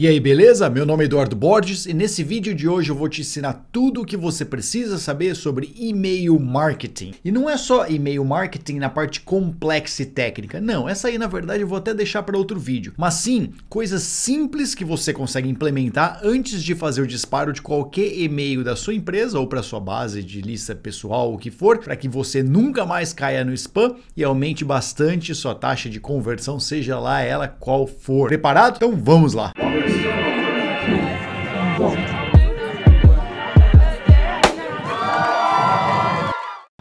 E aí, beleza? Meu nome é Eduardo Borges e nesse vídeo de hoje eu vou te ensinar tudo o que você precisa saber sobre e-mail marketing. E não é só e-mail marketing na parte complexa e técnica, não, essa aí na verdade eu vou até deixar para outro vídeo, mas sim coisas simples que você consegue implementar antes de fazer o disparo de qualquer e-mail da sua empresa ou para sua base de lista pessoal, o que for, para que você nunca mais caia no spam e aumente bastante sua taxa de conversão, seja lá ela qual for. Preparado? Então vamos lá!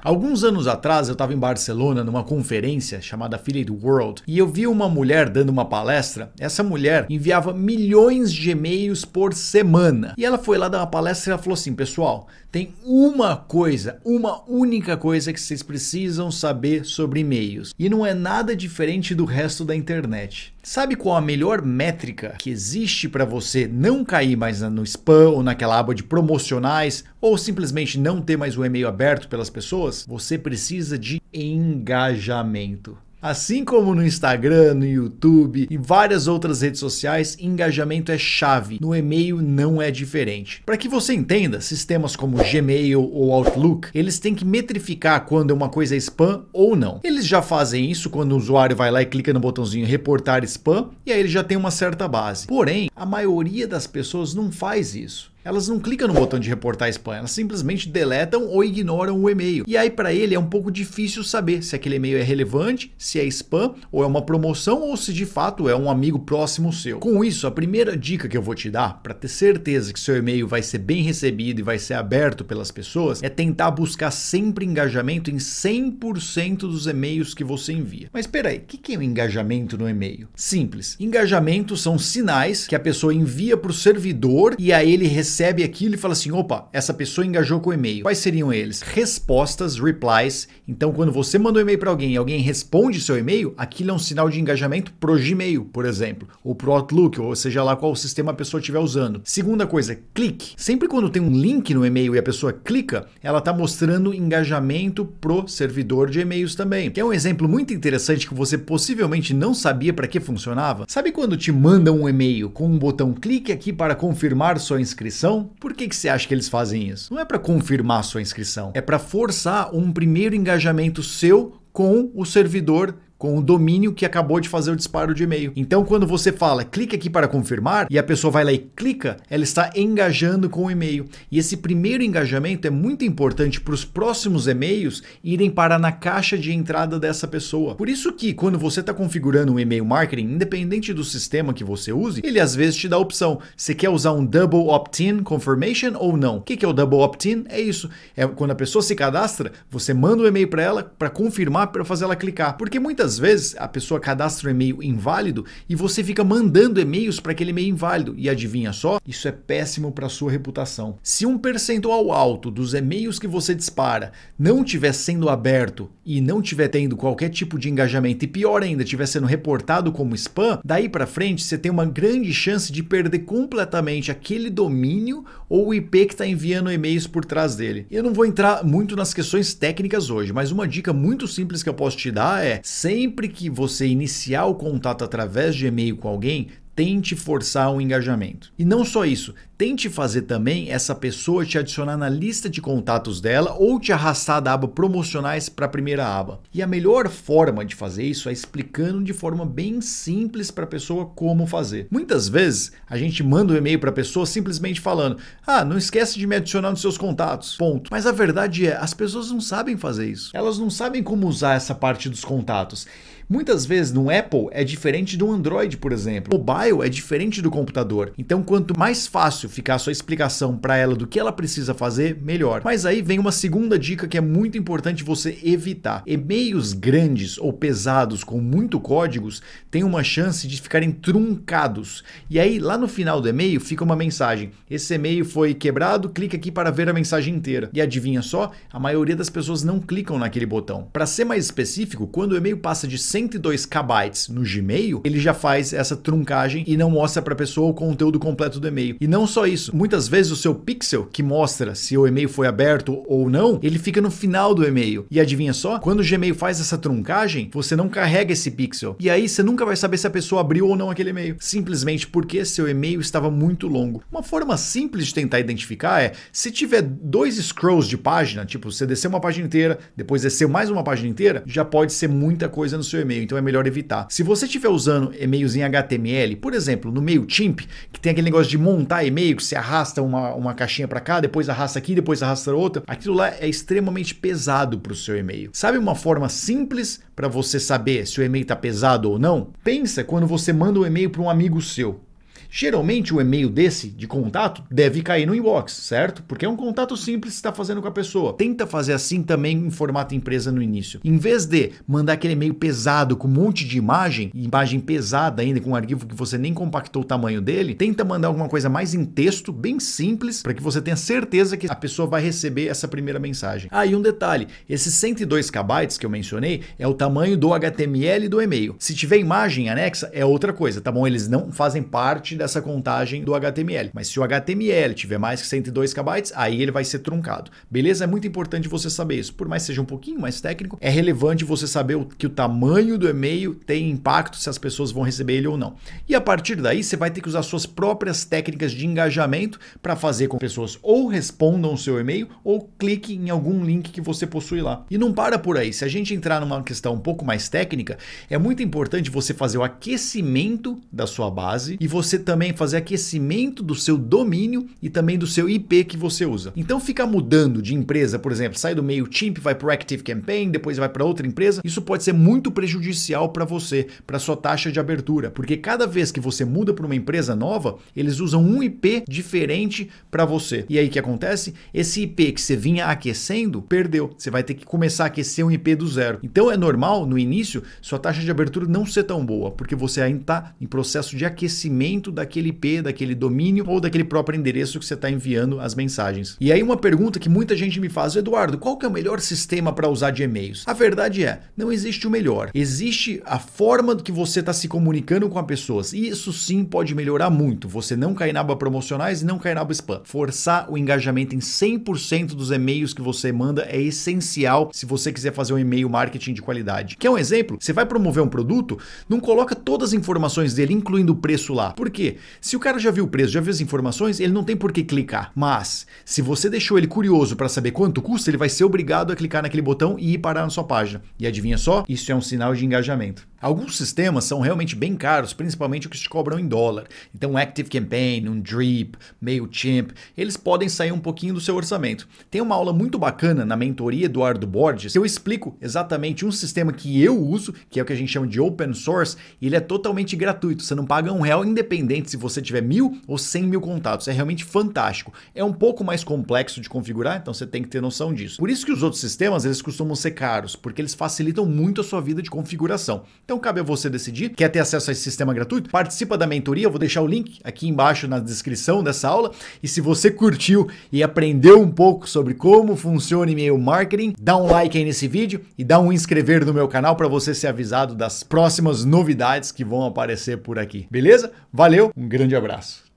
Alguns anos atrás eu estava em Barcelona numa conferência chamada Affiliate World e eu vi uma mulher dando uma palestra. Essa mulher enviava milhões de e-mails por semana. E ela foi lá dar uma palestra e ela falou assim: "Pessoal, tem uma coisa, uma única coisa que vocês precisam saber sobre e-mails. E não é nada diferente do resto da internet. Sabe qual a melhor métrica que existe para você não cair mais no spam ou naquela aba de promocionais ou simplesmente não ter mais o um e-mail aberto pelas pessoas? pessoas, você precisa de engajamento. Assim como no Instagram, no YouTube e várias outras redes sociais, engajamento é chave. No e-mail não é diferente. Para que você entenda, sistemas como Gmail ou Outlook, eles têm que metrificar quando uma coisa é spam ou não. Eles já fazem isso quando o usuário vai lá e clica no botãozinho reportar spam e aí ele já tem uma certa base. Porém, a maioria das pessoas não faz isso elas não clicam no botão de reportar spam, elas simplesmente deletam ou ignoram o e-mail. E aí para ele é um pouco difícil saber se aquele e-mail é relevante, se é spam ou é uma promoção ou se de fato é um amigo próximo seu. Com isso, a primeira dica que eu vou te dar para ter certeza que seu e-mail vai ser bem recebido e vai ser aberto pelas pessoas é tentar buscar sempre engajamento em 100% dos e-mails que você envia. Mas espera aí, o que, que é o um engajamento no e-mail? Simples. Engajamento são sinais que a pessoa envia para o servidor e aí ele recebe recebe aquilo e fala assim: opa, essa pessoa engajou com o e-mail. Quais seriam eles? Respostas, replies. Então, quando você mandou um e-mail para alguém e alguém responde seu e-mail, aquilo é um sinal de engajamento pro Gmail, por exemplo, ou pro Outlook, ou seja lá qual sistema a pessoa estiver usando. Segunda coisa, clique. Sempre quando tem um link no e-mail e a pessoa clica, ela está mostrando engajamento pro servidor de e-mails também. Que é um exemplo muito interessante que você possivelmente não sabia para que funcionava. Sabe quando te mandam um e-mail com um botão clique aqui para confirmar sua inscrição? inscrição, por que, que você acha que eles fazem isso? Não é para confirmar a sua inscrição, é para forçar um primeiro engajamento seu com o servidor com o domínio que acabou de fazer o disparo de e-mail. Então, quando você fala, clique aqui para confirmar, e a pessoa vai lá e clica, ela está engajando com o e-mail. E esse primeiro engajamento é muito importante para os próximos e-mails irem parar na caixa de entrada dessa pessoa. Por isso que, quando você está configurando um e-mail marketing, independente do sistema que você use, ele às vezes te dá a opção. Você quer usar um double opt-in confirmation ou não? O que é o double opt-in? É isso. É quando a pessoa se cadastra, você manda o um e-mail para ela para confirmar, para fazer ela clicar. Porque muitas muitas vezes a pessoa cadastra um e-mail inválido e você fica mandando e-mails para aquele e-mail inválido. E adivinha só? Isso é péssimo para sua reputação. Se um percentual alto dos e-mails que você dispara não estiver sendo aberto e não estiver tendo qualquer tipo de engajamento e pior ainda, estiver sendo reportado como spam, daí para frente você tem uma grande chance de perder completamente aquele domínio ou o IP que está enviando e-mails por trás dele. Eu não vou entrar muito nas questões técnicas hoje, mas uma dica muito simples que eu posso te dar é sem sempre que você iniciar o contato através de e-mail com alguém, tente forçar o engajamento. E não só isso, tente fazer também essa pessoa te adicionar na lista de contatos dela ou te arrastar da aba promocionais para a primeira aba. E a melhor forma de fazer isso é explicando de forma bem simples para a pessoa como fazer. Muitas vezes a gente manda um e-mail para a pessoa simplesmente falando: "Ah, não esquece de me adicionar nos seus contatos". Ponto. Mas a verdade é, as pessoas não sabem fazer isso. Elas não sabem como usar essa parte dos contatos. Muitas vezes no Apple é diferente do Android, por exemplo. Mobile é diferente do computador. Então, quanto mais fácil ficar a sua explicação para ela do que ela precisa fazer, melhor. Mas aí vem uma segunda dica que é muito importante você evitar. E-mails grandes ou pesados com muito códigos têm uma chance de ficarem truncados. E aí, lá no final do e-mail, fica uma mensagem: esse e-mail foi quebrado, clique aqui para ver a mensagem inteira. E adivinha só? A maioria das pessoas não clicam naquele botão. Para ser mais específico, quando o e-mail passa de 100 102 KB no Gmail, ele já faz essa truncagem e não mostra para a pessoa o conteúdo completo do e-mail. E não só isso, muitas vezes o seu pixel que mostra se o e-mail foi aberto ou não, ele fica no final do e-mail. E adivinha só? Quando o Gmail faz essa truncagem, você não carrega esse pixel. E aí você nunca vai saber se a pessoa abriu ou não aquele e-mail, simplesmente porque seu e-mail estava muito longo. Uma forma simples de tentar identificar é se tiver dois scrolls de página, tipo você descer uma página inteira, depois descer mais uma página inteira, já pode ser muita coisa no seu e-mail e-mail, então é melhor evitar. Se você estiver usando e-mails em HTML, por exemplo, no MailChimp, que tem aquele negócio de montar e-mail, que você arrasta uma, uma caixinha para cá, depois arrasta aqui, depois arrasta outra, aquilo lá é extremamente pesado para o seu e-mail. Sabe uma forma simples para você saber se o e-mail está pesado ou não? Pensa quando você manda um e-mail para um amigo seu. Geralmente o e-mail desse de contato deve cair no inbox, certo? Porque é um contato simples que está fazendo com a pessoa. Tenta fazer assim também em formato empresa no início. Em vez de mandar aquele e-mail pesado com um monte de imagem, imagem pesada ainda com um arquivo que você nem compactou o tamanho dele, tenta mandar alguma coisa mais em texto, bem simples, para que você tenha certeza que a pessoa vai receber essa primeira mensagem. Ah, e um detalhe, esses 102 KB que eu mencionei é o tamanho do HTML do e-mail. Se tiver imagem anexa é outra coisa, tá bom? Eles não fazem parte dessa contagem do HTML. Mas se o HTML tiver mais que 102 KB, aí ele vai ser truncado. Beleza? É muito importante você saber isso. Por mais que seja um pouquinho mais técnico, é relevante você saber o, que o tamanho do e-mail tem impacto se as pessoas vão receber ele ou não. E a partir daí, você vai ter que usar suas próprias técnicas de engajamento para fazer com que pessoas ou respondam o seu e-mail ou cliquem em algum link que você possui lá. E não para por aí. Se a gente entrar numa questão um pouco mais técnica, é muito importante você fazer o aquecimento da sua base e você também fazer aquecimento do seu domínio e também do seu IP que você usa. Então ficar mudando de empresa, por exemplo, sai do MailChimp, vai para o ActiveCampaign, depois vai para outra empresa, isso pode ser muito prejudicial para você, para sua taxa de abertura, porque cada vez que você muda para uma empresa nova, eles usam um IP diferente para você. E aí o que acontece? Esse IP que você vinha aquecendo, perdeu. Você vai ter que começar a aquecer um IP do zero. Então é normal no início sua taxa de abertura não ser tão boa, porque você ainda está em processo de aquecimento daquele IP, daquele domínio ou daquele próprio endereço que você está enviando as mensagens. E aí uma pergunta que muita gente me faz, Eduardo, qual que é o melhor sistema para usar de e-mails? A verdade é, não existe o melhor. Existe a forma que você está se comunicando com as pessoas E isso sim pode melhorar muito. Você não cair na aba promocionais e não cair na aba spam. Forçar o engajamento em 100% dos e-mails que você manda é essencial se você quiser fazer um e-mail marketing de qualidade. Quer um exemplo? Você vai promover um produto, não coloca todas as informações dele, incluindo o preço lá. Por quê? Se o cara já viu o preço, já viu as informações, ele não tem por que clicar. Mas, se você deixou ele curioso para saber quanto custa, ele vai ser obrigado a clicar naquele botão e ir parar na sua página. E adivinha só? Isso é um sinal de engajamento. Alguns sistemas são realmente bem caros, principalmente o que te cobram em dólar. Então, um Active Campaign, um Drip, Mailchimp, eles podem sair um pouquinho do seu orçamento. Tem uma aula muito bacana na mentoria Eduardo Borges, que eu explico exatamente um sistema que eu uso, que é o que a gente chama de open source, e ele é totalmente gratuito. Você não paga um real, independente se você tiver mil ou cem mil contatos. É realmente fantástico. É um pouco mais complexo de configurar, então você tem que ter noção disso. Por isso que os outros sistemas eles costumam ser caros, porque eles facilitam muito a sua vida de configuração. Então cabe a você decidir. Quer ter acesso a esse sistema gratuito? Participa da mentoria, eu vou deixar o link aqui embaixo na descrição dessa aula. E se você curtiu e aprendeu um pouco sobre como funciona e-mail marketing, dá um like aí nesse vídeo e dá um inscrever no meu canal para você ser avisado das próximas novidades que vão aparecer por aqui. Beleza? Valeu, um grande abraço.